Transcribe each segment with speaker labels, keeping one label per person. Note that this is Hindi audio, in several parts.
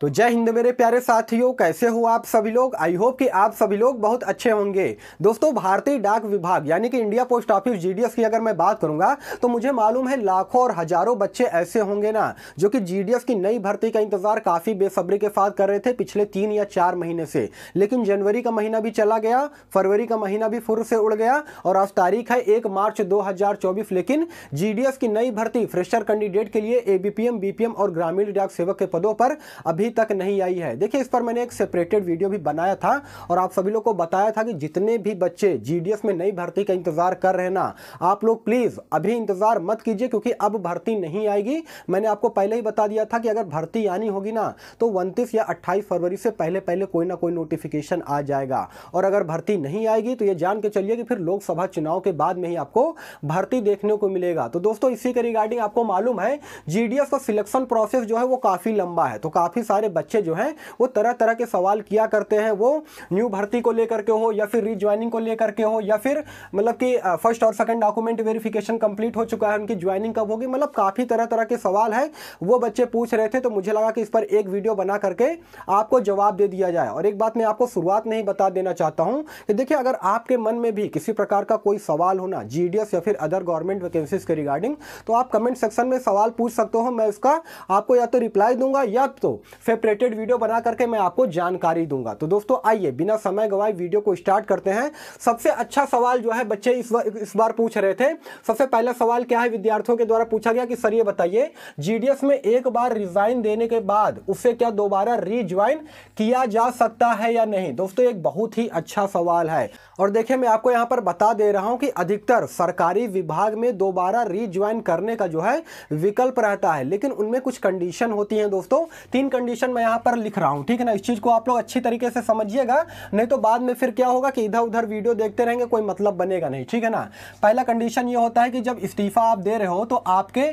Speaker 1: तो जय हिंद मेरे प्यारे साथियों कैसे हो आप सभी लोग आई होप कि आप सभी लोग बहुत अच्छे होंगे दोस्तों भारतीय डाक विभाग यानी कि इंडिया पोस्ट ऑफिस जीडीएस की अगर मैं बात करूंगा तो मुझे मालूम है लाखों और हजारों बच्चे ऐसे होंगे ना जो कि जीडीएस की नई भर्ती का इंतजार काफी बेसब्री के साथ कर रहे थे पिछले तीन या चार महीने से लेकिन जनवरी का महीना भी चला गया फरवरी का महीना भी फुर से उड़ गया और आज तारीख है एक मार्च दो लेकिन जीडीएस की नई भर्ती फ्रेशर कैंडिडेट के लिए एबीपीएम बीपीएम और ग्रामीण डाक सेवक के पदों पर अभी अभी तक नहीं आई है देखिए इस पर मैंने एक सेपरेटेड वीडियो भी बनाया था और आप सभी लोग को बताया था कि जितने भी बच्चे जी में नई भर्ती का इंतज़ार कर रहे ना आप लोग प्लीज़ अभी इंतज़ार मत कीजिए क्योंकि अब भर्ती नहीं आएगी मैंने आपको पहले ही बता दिया था कि अगर भर्ती आनी होगी ना तो उनतीस या अट्ठाईस फरवरी से पहले पहले कोई ना कोई नोटिफिकेशन आ जाएगा और अगर भर्ती नहीं आएगी तो ये जान के चलिए कि फिर लोकसभा चुनाव के बाद में ही आपको भर्ती देखने को मिलेगा तो दोस्तों इसी के रिगार्डिंग आपको मालूम है जीडीएस का सिलेक्शन प्रोसेस जो है वो काफ़ी लंबा है तो काफ़ी सारे सारे बच्चे जो हैं वो तरह तरह के सवाल किया करते हैं वो न्यू भर्ती को लेकर के हो या फिर रीज्वाइनिंग को लेकर के हो या फिर मतलब कि फर्स्ट और सेकंड डॉक्यूमेंट वेरिफिकेशन कंप्लीट हो चुका है उनकी ज्वाइनिंग कब होगी मतलब काफ़ी तरह तरह के सवाल है वो बच्चे पूछ रहे थे तो मुझे लगा कि इस पर एक वीडियो बना करके आपको जवाब दे दिया जाए और एक बात मैं आपको शुरुआत में ही बता देना चाहता हूँ कि देखिए अगर आपके मन में भी किसी प्रकार का कोई सवाल होना जी या फिर अदर गवर्नमेंट वैकेंसीज के रिगार्डिंग तो आप कमेंट सेक्शन में सवाल पूछ सकते हो मैं उसका आपको या तो रिप्लाई दूंगा या तो सेपरेटेड वीडियो बना करके मैं आपको जानकारी दूंगा तो दोस्तों आइए बिना समय गवाए वीडियो को स्टार्ट करते हैं सबसे अच्छा सवाल जो है बच्चे इस बार इस बार पूछ रहे थे सबसे पहला सवाल क्या है विद्यार्थियों के द्वारा पूछा गया कि सर ये बताइए जीडीएस में एक बार रिजाइन देने के बाद उसे क्या दोबारा रिज्वाइन किया जा सकता है या नहीं दोस्तों एक बहुत ही अच्छा सवाल है और देखिए मैं आपको यहाँ पर बता दे रहा हूँ कि अधिकतर सरकारी विभाग में दोबारा रिज्वाइन करने का जो है विकल्प रहता है लेकिन उनमें कुछ कंडीशन होती है दोस्तों तीन कंडीशन कंडीशन मैं यहाँ पर लिख रहा हूँ ठीक है ना इस चीज़ को आप लोग अच्छी तरीके से समझिएगा नहीं तो बाद में फिर क्या होगा कि इधर उधर वीडियो देखते रहेंगे कोई मतलब बनेगा नहीं ठीक है ना पहला कंडीशन ये होता है कि जब इस्तीफा आप दे रहे हो तो आपके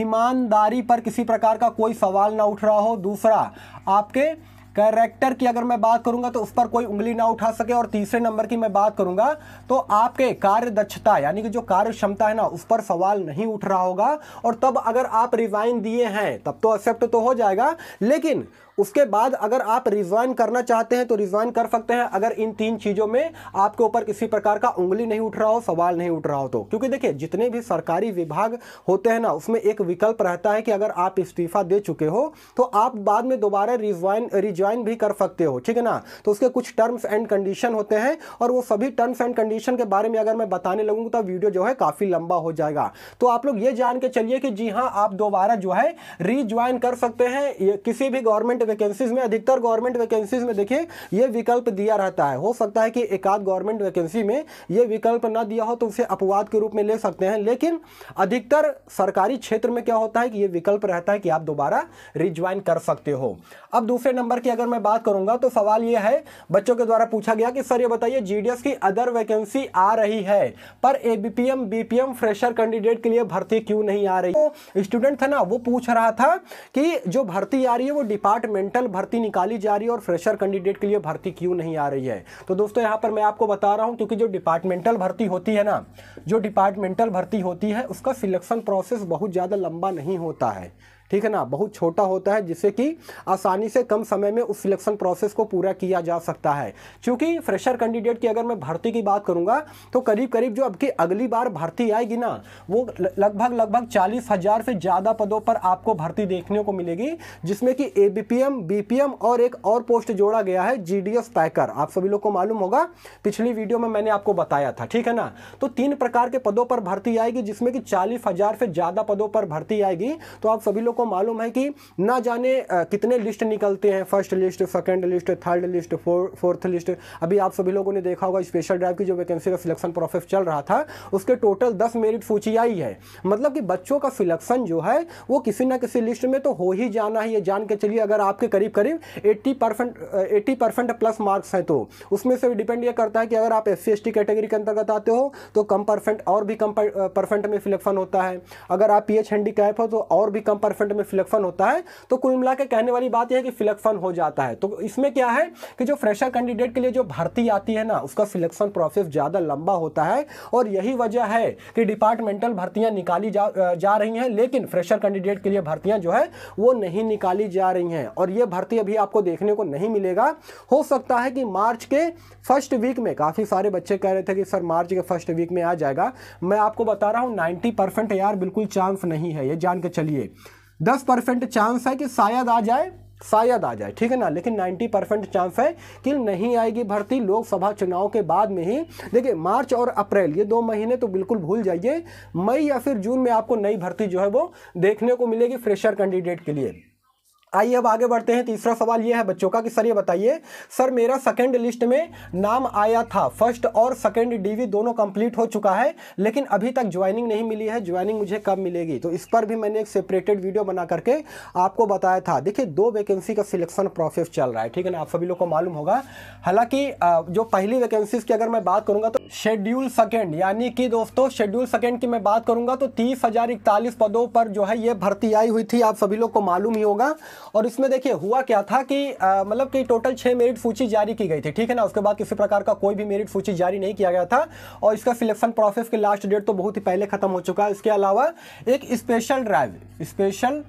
Speaker 1: ईमानदारी पर किसी प्रकार का कोई सवाल ना उठ रहा हो दूसरा आपके कैरेक्टर की अगर मैं बात करूंगा तो उस पर कोई उंगली ना उठा सके और तीसरे नंबर की मैं बात करूंगा तो आपके कार्य दक्षता यानी कि जो कार्य क्षमता है ना उस पर सवाल नहीं उठ रहा होगा और तब अगर आप रिजाइन दिए हैं तब तो एक्सेप्ट तो हो जाएगा लेकिन उसके बाद अगर आप रिज्वाइन करना चाहते हैं तो रिज्वाइन कर सकते हैं अगर इन तीन चीज़ों में आपके ऊपर किसी प्रकार का उंगली नहीं उठ रहा हो सवाल नहीं उठ रहा हो तो क्योंकि देखिए जितने भी सरकारी विभाग होते हैं ना उसमें एक विकल्प रहता है कि अगर आप इस्तीफा दे चुके हो तो आप बाद में दोबारा रिज्वाइन रिज्वाइन भी कर सकते हो ठीक है ना तो उसके कुछ टर्म्स एंड कंडीशन होते हैं और वो सभी टर्म्स एंड कंडीशन के बारे में अगर मैं बताने लगूंगा तो वीडियो जो है काफ़ी लंबा हो जाएगा तो आप लोग ये जान के चलिए कि जी हाँ आप दोबारा जो है रिज्वाइन कर सकते हैं किसी भी गवर्नमेंट वैकेंसीज में अधिकतर गवर्नमेंट वैकेंसीज में देखिए ये विकल्प दिया रहता है हो सकता है कि एकाध गवर्नमेंट वैकेंसी में ये विकल्प ना दिया हो तो उसे अपवाद के रूप में ले सकते हैं लेकिन अधिकतर सरकारी क्षेत्र में क्या होता है कि ये विकल्प रहता है कि आप दोबारा रिज्वाइन कर सकते हो अब दूसरे नंबर की अगर मैं बात करूंगा तो सवाल ये है बच्चों के द्वारा पूछा गया कि सर ये बताइए जीडीएस की अदर वैकेंसी आ रही है पर एबीपीएम बीपीएम फ्रेशर कैंडिडेट के लिए भर्ती क्यों नहीं आ रही तो स्टूडेंट था ना वो पूछ रहा था कि जो भर्ती आ रही है वो डिपार्टमेंट डिपार्टमेंटल भर्ती निकाली जा रही है और फ्रेशर कैंडिडेट के लिए भर्ती क्यों नहीं आ रही है तो दोस्तों यहाँ पर मैं आपको बता रहा हूँ क्योंकि जो डिपार्टमेंटल भर्ती होती है ना जो डिपार्टमेंटल भर्ती होती है उसका सिलेक्शन प्रोसेस बहुत ज़्यादा लंबा नहीं होता है ठीक है ना बहुत छोटा होता है जिससे कि आसानी से कम समय में उस सिलेक्शन प्रोसेस को पूरा किया जा सकता है क्योंकि फ्रेशर कैंडिडेट की अगर मैं भर्ती की बात करूंगा तो करीब करीब जो अब की अगली बार भर्ती आएगी ना वो लगभग लगभग चालीस हज़ार से ज़्यादा पदों पर आपको भर्ती देखने को मिलेगी जिसमें कि ए बी और एक और पोस्ट जोड़ा गया है जी पैकर आप सभी लोग को मालूम होगा पिछली वीडियो में मैंने आपको बताया था ठीक है ना तो तीन प्रकार के पदों पर भर्ती आएगी जिसमें कि चालीस हज़ार से ज़्यादा पदों पर भर्ती आएगी तो आप सभी लोग को मालूम है कि ना जाने कितने लिस्ट निकलते हैं first list second list third list fourth list अभी आप सभी लोगों ने देखा होगा स्पेशल ड्राइव की जो वैकेंसी का सिलेक्शन प्रोसेस चल रहा था उसके टोटल दस मेरिट सूची आई है मतलब कि बच्चों का सिलेक्शन जो है वो किसी ना किसी लिस्ट में तो हो ही जाना है ये जान के चलिए अगर आपके करीब करीब eighty percent eighty percent plus marks हैं तो उसमें से डिपेंड ये करता है कि अगर आप एस सी कैटेगरी के अंतर्गत आते हो तो कम परसेंट और भी कम परसेंट में सिलेक्शन होता है अगर आप पी एच हो तो और भी कम परसेंट परसेंट में फिलकफन होता है तो कुल मिला कहने वाली बात यह है कि फिलकफन हो जाता है तो इसमें क्या है कि जो फ्रेशर कैंडिडेट के लिए जो भर्ती आती है ना उसका सिलेक्शन प्रोसेस ज़्यादा लंबा होता है और यही वजह है कि डिपार्टमेंटल भर्तियाँ निकाली जा जा रही हैं लेकिन फ्रेशर कैंडिडेट के लिए भर्तियाँ जो है वो नहीं निकाली जा रही हैं और ये भर्ती अभी आपको देखने को नहीं मिलेगा हो सकता है कि मार्च के फर्स्ट वीक में काफ़ी सारे बच्चे कह रहे थे कि सर मार्च के फर्स्ट वीक में आ जाएगा मैं आपको बता रहा हूँ नाइन्टी परसेंट यार बिल्कुल चांस नहीं है ये जान के चलिए दस परसेंट चांस है कि शायद आ जाए शायद आ जाए ठीक है ना लेकिन 90 परसेंट चांस है कि नहीं आएगी भर्ती लोकसभा चुनाव के बाद में ही देखिए मार्च और अप्रैल ये दो महीने तो बिल्कुल भूल जाइए मई या फिर जून में आपको नई भर्ती जो है वो देखने को मिलेगी फ्रेशर कैंडिडेट के लिए आइए अब आगे बढ़ते हैं तीसरा सवाल ये है बच्चों का कि सर ये बताइए सर मेरा सेकंड लिस्ट में नाम आया था फर्स्ट और सेकंड डीवी दोनों कंप्लीट हो चुका है लेकिन अभी तक ज्वाइनिंग नहीं मिली है ज्वाइनिंग मुझे कब मिलेगी तो इस पर भी मैंने एक सेपरेटेड वीडियो बना करके आपको बताया था देखिए दो वैकेंसी का सिलेक्शन प्रोसेस चल रहा है ठीक है ना आप सभी लोग को मालूम होगा हालांकि जो पहली वैकेंसी की अगर मैं बात करूंगा तो शेड्यूल सेकेंड यानी कि दोस्तों शेड्यूल सेकेंड की मैं बात करूंगा तो तीस पदों पर जो है ये भर्ती आई हुई थी आप सभी लोग को मालूम ही होगा और इसमें देखिए हुआ क्या था कि मतलब कि टोटल छः मेरिट सूची जारी की गई थी ठीक है ना उसके बाद किसी प्रकार का कोई भी मेरिट सूची जारी नहीं किया गया था और इसका सिलेक्शन प्रोसेस की लास्ट डेट तो बहुत ही पहले खत्म हो चुका है इसके अलावा एक स्पेशल ड्राइव स्पेशल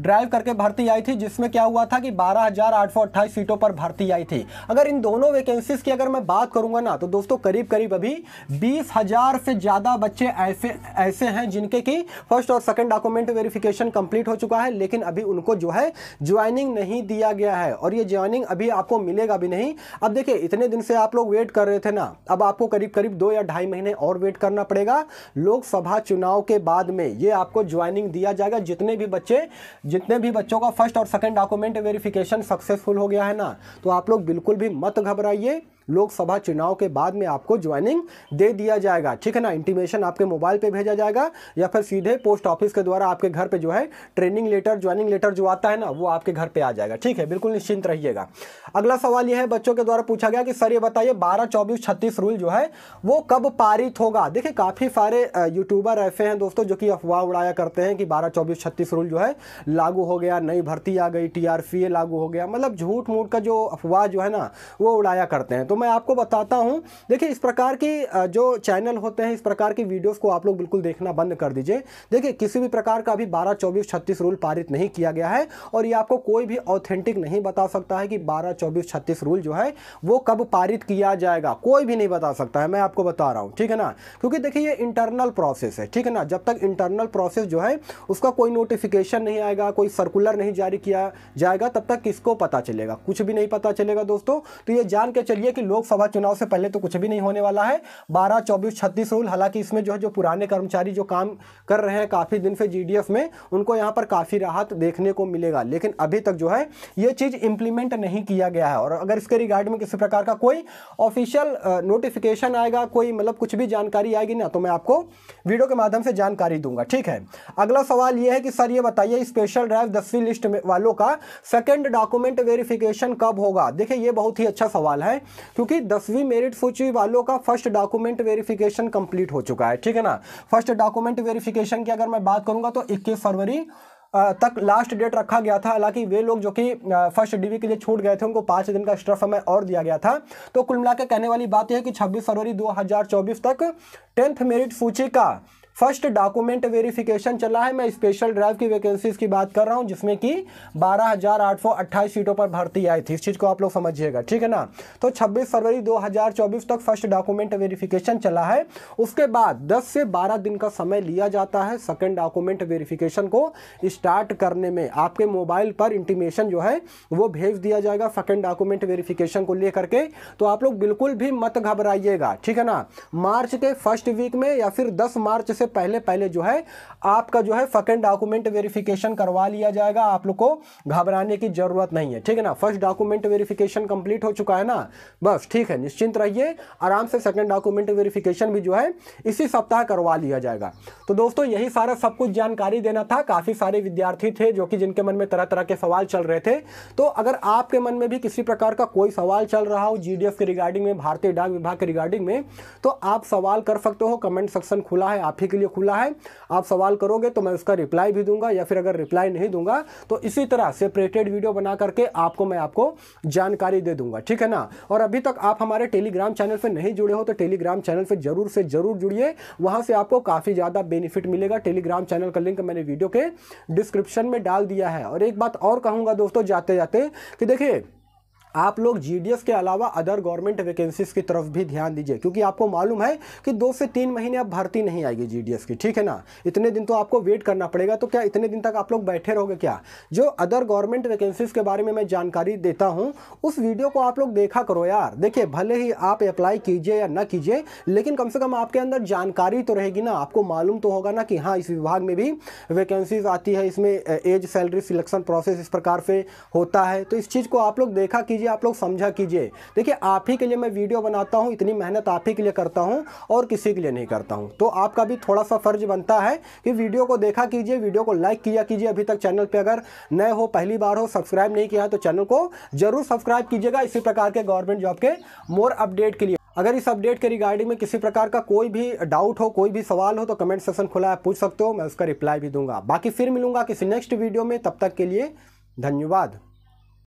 Speaker 1: ड्राइव करके भर्ती आई थी जिसमें क्या हुआ था कि 12,828 सीटों पर भर्ती आई थी अगर इन दोनों वैकेंसीज की अगर मैं बात करूंगा ना तो दोस्तों करीब करीब अभी 20,000 से ज़्यादा बच्चे ऐसे ऐसे हैं जिनके की फर्स्ट और सेकेंड डॉक्यूमेंट वेरिफिकेशन कंप्लीट हो चुका है लेकिन अभी उनको जो है ज्वाइनिंग नहीं दिया गया है और ये ज्वाइनिंग अभी आपको मिलेगा भी नहीं अब देखिए इतने दिन से आप लोग वेट कर रहे थे ना अब आपको करीब करीब दो या ढाई महीने और वेट करना पड़ेगा लोकसभा चुनाव के बाद में ये आपको ज्वाइनिंग दिया जाएगा जितने भी बच्चे जितने भी बच्चों का फर्स्ट और सेकेंड डॉक्यूमेंट वेरिफिकेशन सक्सेसफुल हो गया है ना तो आप लोग बिल्कुल भी मत घबराइए लोकसभा चुनाव के बाद में आपको ज्वाइनिंग दे दिया जाएगा ठीक है ना इंटीमेशन आपके मोबाइल पे भेजा जाएगा या फिर सीधे पोस्ट ऑफिस के द्वारा आपके घर पे जो है ट्रेनिंग लेटर ज्वाइनिंग लेटर जो आता है ना वो आपके घर पे आ जाएगा ठीक है बिल्कुल निश्चिंत रहिएगा अगला सवाल यह है बच्चों के द्वारा पूछा गया कि सर ये बताइए बारह चौबीस छत्तीस रूल जो है वो कब पारित होगा देखिए काफ़ी सारे यूट्यूबर ऐसे हैं दोस्तों जो कि अफवाह उड़ाया करते हैं कि बारह चौबीस छत्तीस रूल जो है लागू हो गया नई भर्ती आ गई टी लागू हो गया मतलब झूठ मूठ का जो अफवाह जो है ना वो उड़ाया करते हैं तो तो मैं आपको बताता हूँ देखिए इस प्रकार के जो चैनल होते हैं इस प्रकार की वीडियोज़ को आप लोग बिल्कुल देखना बंद कर दीजिए देखिए किसी भी प्रकार का अभी बारह चौबीस छत्तीस रूल पारित नहीं किया गया है और ये आपको कोई भी ऑथेंटिक नहीं बता सकता है कि बारह चौबीस छत्तीस रूल जो है वो कब पारित किया जाएगा कोई भी नहीं बता सकता है मैं आपको बता रहा हूँ ठीक है ना क्योंकि देखिए ये इंटरनल प्रोसेस है ठीक है ना जब तक इंटरनल प्रोसेस जो है उसका कोई नोटिफिकेशन नहीं आएगा कोई सर्कुलर नहीं जारी किया जाएगा तब तक किसको पता चलेगा कुछ भी नहीं पता चलेगा दोस्तों तो ये जान के चलिए कि कि लोकसभा चुनाव से पहले तो कुछ भी नहीं होने वाला है बारह चौबीस छत्तीस रूल हालांकि इसमें जो है जो पुराने कर्मचारी जो काम कर रहे हैं काफ़ी दिन से जी में उनको यहाँ पर काफ़ी राहत देखने को मिलेगा लेकिन अभी तक जो है ये चीज़ इम्प्लीमेंट नहीं किया गया है और अगर इसके रिगार्ड में किसी प्रकार का कोई ऑफिशियल नोटिफिकेशन आएगा कोई मतलब कुछ भी जानकारी आएगी ना तो मैं आपको वीडियो के माध्यम से जानकारी दूंगा ठीक है अगला सवाल यह है कि सर ये बताइए स्पेशल ड्राइव दसवीं लिस्ट वालों का सेकंड डॉक्यूमेंट वेरिफिकेशन कब होगा देखिए ये बहुत ही अच्छा सवाल है क्योंकि दसवीं मेरिट सूची वालों का फर्स्ट डॉक्यूमेंट वेरिफिकेशन कंप्लीट हो चुका है ठीक है ना फर्स्ट डॉक्यूमेंट वेरिफिकेशन की अगर मैं बात करूंगा तो इक्कीस फरवरी तक लास्ट डेट रखा गया था हालांकि वे लोग जो कि फर्स्ट डिवी के लिए छूट गए थे उनको पाँच दिन का एक्स्ट्रा समय और दिया गया था तो कुल मिलाकर कहने वाली बात यह है कि 26 फरवरी 2024 तक टेंथ मेरिट सूची का फर्स्ट डॉक्यूमेंट वेरिफिकेशन चला है मैं स्पेशल ड्राइव की वैकेंसीज की बात कर रहा हूँ जिसमें कि अट्ठाईस सीटों पर भर्ती आई थी इस चीज़ को आप लोग समझिएगा ठीक है ना तो 26 फरवरी 2024 तक फर्स्ट डॉक्यूमेंट वेरिफिकेशन चला है उसके बाद 10 से 12 दिन का समय लिया जाता है सेकेंड डॉक्यूमेंट वेरिफिकेशन को स्टार्ट करने में आपके मोबाइल पर इंटीमेशन जो है वो भेज दिया जाएगा सेकेंड डॉक्यूमेंट वेरिफिकेशन को लेकर के तो आप लोग बिल्कुल भी मत घबराइएगा ठीक है ना मार्च के फर्स्ट वीक में या फिर दस मार्च से से पहले पहले जो है आपका जो है फकेंड डॉक्यूमेंट वेरिफिकेशन करवा लिया जाएगा आप लोग को घबराने की जरूरत नहीं है ठीक है ना फर्स्ट डॉक्यूमेंट वेरिफिकेशन कंप्लीट हो चुका है ना बस ठीक है निश्चिंत रहिए आराम से सेकेंड डॉक्यूमेंट वेरिफिकेशन भी जो है इसी सप्ताह करवा लिया जाएगा तो दोस्तों यही सारा सब कुछ जानकारी देना था काफ़ी सारे विद्यार्थी थे जो कि जिनके मन में तरह तरह के सवाल चल रहे थे तो अगर आपके मन में भी किसी प्रकार का कोई सवाल चल रहा हो जी के रिगार्डिंग में भारतीय डाक विभाग के रिगार्डिंग में तो आप सवाल कर सकते हो कमेंट सेक्शन खुला है आप ही के लिए खुला है आप सवाल करोगे तो मैं उसका रिप्लाई भी दूंगा या फिर अगर रिप्लाई नहीं दूंगा तो इसी तरह सेपरेटेड वीडियो बना करके आपको मैं आपको जानकारी दे दूंगा ठीक है ना और अभी तक आप हमारे टेलीग्राम चैनल पर नहीं जुड़े हो तो टेलीग्राम चैनल पर जरूर से जरूर जुड़िए वहाँ से आपको काफ़ी ज़्यादा बेनिफिट मिलेगा टेलीग्राम चैनल का लिंक मैंने वीडियो के डिस्क्रिप्शन में डाल दिया है और एक बात और कहूँगा दोस्तों जाते जाते कि देखिए आप लोग जीडीएस के अलावा अदर गवर्नमेंट वैकेंसीज की तरफ भी ध्यान दीजिए क्योंकि आपको मालूम है कि दो से तीन महीने अब भर्ती नहीं आएगी जीडीएस की ठीक है ना इतने दिन तो आपको वेट करना पड़ेगा तो क्या इतने दिन तक आप लोग बैठे रहोगे क्या जो अदर गवर्नमेंट वैकेंसीज के बारे में मैं जानकारी देता हूँ उस वीडियो को आप लोग देखा करो यार देखिए भले ही आप अप्लाई कीजिए या ना कीजिए लेकिन कम से कम आपके अंदर जानकारी तो रहेगी ना आपको मालूम तो होगा ना कि हाँ इस विभाग में भी वैकेंसीज आती है इसमें एज सैलरी सिलेक्शन प्रोसेस इस प्रकार से होता है तो इस चीज़ को आप लोग देखा कीजिए कीजिए आप लोग समझा कीजिए देखिए आप ही के लिए मैं वीडियो बनाता हूँ इतनी मेहनत आप ही के लिए करता हूँ और किसी के लिए नहीं करता हूँ तो आपका भी थोड़ा सा फ़र्ज बनता है कि वीडियो को देखा कीजिए वीडियो को लाइक किया कीजिए अभी तक चैनल पर अगर नए हो पहली बार हो सब्सक्राइब नहीं किया तो चैनल को ज़रूर सब्सक्राइब कीजिएगा इसी प्रकार के गवर्नमेंट जॉब के मोर अपडेट के लिए अगर इस अपडेट के रिगार्डिंग में किसी प्रकार का कोई भी डाउट हो कोई भी सवाल हो तो कमेंट सेक्शन खुला है पूछ सकते हो मैं उसका रिप्लाई भी दूंगा बाकी फिर मिलूंगा किसी नेक्स्ट वीडियो में तब तक के लिए धन्यवाद